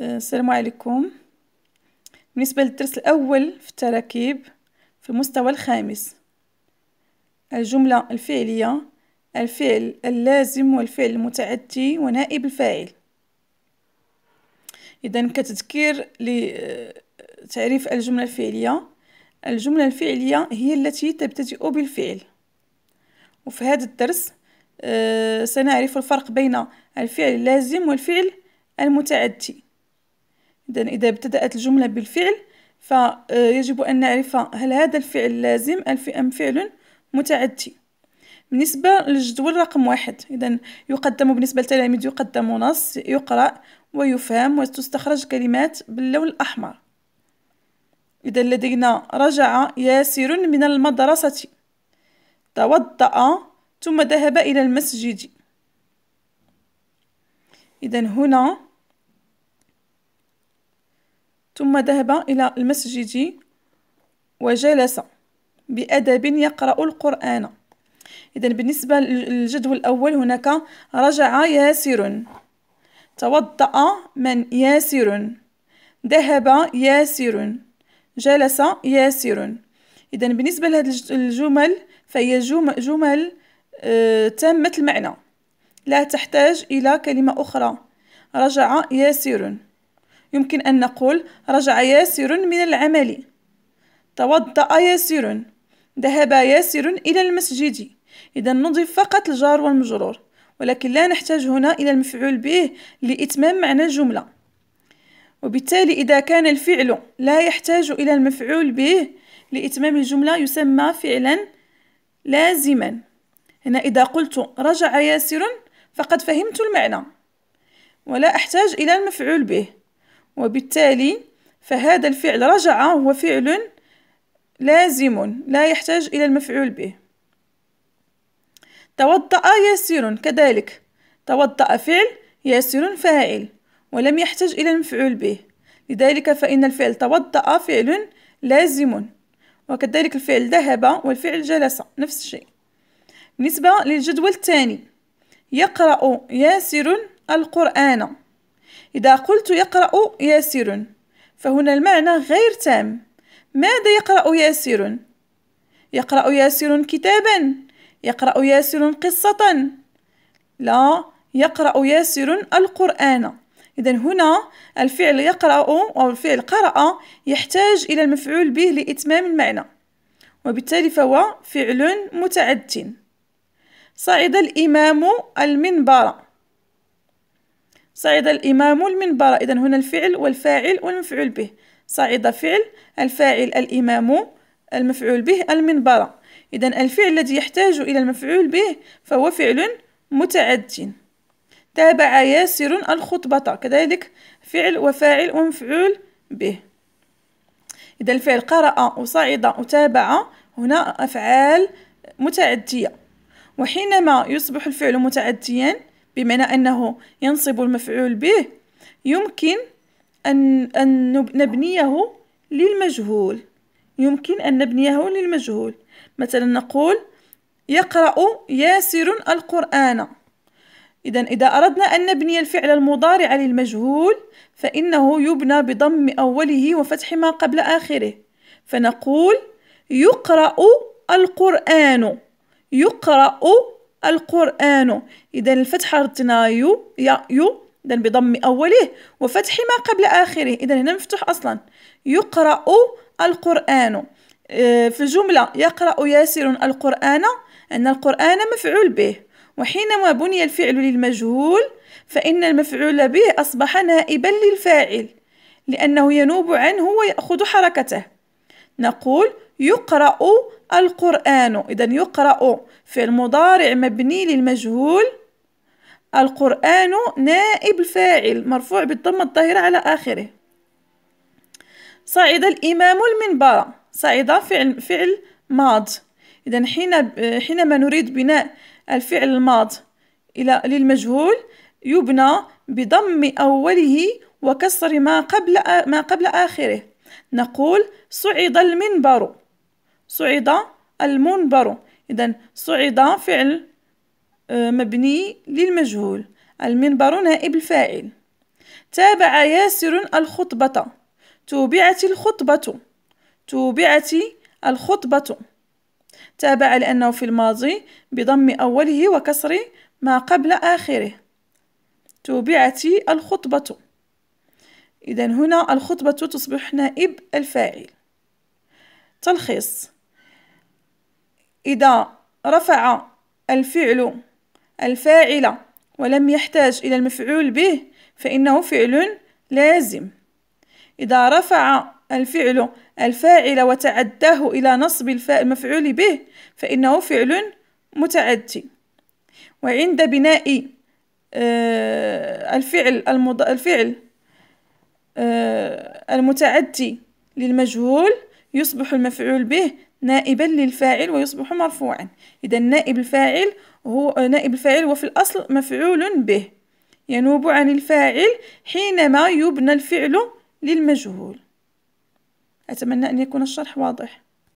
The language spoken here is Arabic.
السلام عليكم بالنسبة للدرس الأول في التراكيب في المستوى الخامس الجملة الفعلية الفعل اللازم والفعل المتعدي ونائب الفاعل إذا كتذكير لتعريف الجملة الفعلية الجملة الفعلية هي التي تبتدئ بالفعل وفي هذا الدرس آه، سنعرف الفرق بين الفعل اللازم والفعل المتعدي إذا إذا ابتدأت الجملة بالفعل فيجب آه، أن نعرف هل هذا الفعل لازم أم فعل متعدي بالنسبة للجدول رقم واحد إذا يقدم بالنسبة للتلاميذ يقدم نص يقرأ ويفهم وتستخرج كلمات باللون الأحمر إذا لدينا رجع ياسر من المدرسة توضأ ثم ذهب إلى المسجد إذا هنا ثم ذهب إلى المسجد وجلس بأدب يقرأ القرآن إذا بالنسبة للجدول الأول هناك رجع ياسر توضأ من ياسر ذهب ياسر جلس ياسر إذا بالنسبة لهذه الجمل فهي جمل آه، تامة المعنى لا تحتاج إلى كلمة أخرى رجع ياسر يمكن أن نقول رجع ياسر من العمل توضأ ياسر ذهب ياسر إلى المسجد إذا نضيف فقط الجار والمجرور ولكن لا نحتاج هنا إلى المفعول به لإتمام معنى الجملة وبالتالي إذا كان الفعل لا يحتاج إلى المفعول به لإتمام الجملة يسمى فعلا لازما هنا إذا قلت رجع ياسر فقد فهمت المعنى ولا أحتاج إلى المفعول به وبالتالي فهذا الفعل رجع هو فعل لازم لا يحتاج إلى المفعول به توضأ ياسر كذلك توضأ فعل ياسر فاعل ولم يحتاج إلى المفعول به لذلك فإن الفعل توضأ فعل لازم وكذلك الفعل ذهب والفعل جلس نفس الشيء بالنسبة للجدول الثاني يقرأ ياسر القرآن إذا قلت يقرأ ياسر فهنا المعنى غير تام ماذا يقرأ ياسر؟ يقرأ ياسر كتابا يقرأ ياسر قصة لا يقرأ ياسر القرآن إذا هنا الفعل يقرأ أو الفعل قرأ يحتاج إلى المفعول به لإتمام المعنى وبالتالي فهو فعل متعد صعد الإمام المنبر صعد الإمام المنبر إذا هنا الفعل والفاعل والمفعول به صعد فعل الفاعل الإمام المفعول به المنبر إذا الفعل الذي يحتاج إلى المفعول به فهو فعل متعد تابع ياسر الخطبة كذلك فعل وفاعل ومفعول به إذا الفعل قرأ وصعد وتابع هنا أفعال متعدية وحينما يصبح الفعل متعديا بمعنى أنه ينصب المفعول به يمكن أن, أن نبنيه للمجهول يمكن أن نبنيه للمجهول مثلا نقول يقرأ ياسر القرآن إذا إذا أردنا أن نبني الفعل المضارع للمجهول فإنه يبنى بضم أوله وفتح ما قبل آخره فنقول يقرأ القرآن يقرأ القرآن إذا الفتحة ردنا يو يا يو إذا بضم أوله وفتح ما قبل آخره إذا هنا مفتوح أصلا يقرأ القرآن آه، في الجملة يقرأ ياسر القرآن أن القرآن مفعول به وحينما بني الفعل للمجهول فإن المفعول به أصبح نائبا للفاعل لأنه ينوب عنه ويأخذ حركته نقول يقرأ القرآن إذا يقرأ فعل مضارع مبني للمجهول القرآن نائب الفاعل مرفوع بالضمة الظاهرة على آخره صعد الإمام المنبر صعد فعل فعل ماض إذا حين حينما نريد بناء الفعل الماض إلى للمجهول يبنى بضم أوله وكسر ما قبل ما قبل آخره نقول صعد المنبر صعد المنبر إذا صعد فعل آه، مبني للمجهول المنبر نائب الفاعل تابع ياسر الخطبة توبعت الخطبة توبعت الخطبة تابع لأنه في الماضي بضم أوله وكسر ما قبل آخره توبعت الخطبة إذا هنا الخطبة تصبح نائب الفاعل تلخيص إذا رفع الفعل الفاعل ولم يحتاج إلى المفعول به فإنه فعل لازم إذا رفع الفعل الفاعل وتعداه إلى نصب المفعول به فإنه فعل متعدي وعند بناء آه، الفعل المض... الفعل آه، المتعدي للمجهول يصبح المفعول به نائبا للفاعل ويصبح مرفوعا إذا نائب الفاعل هو نائب الفاعل وفي الأصل مفعول به ينوب عن الفاعل حينما يبنى الفعل للمجهول أتمنى أن يكون الشرح واضح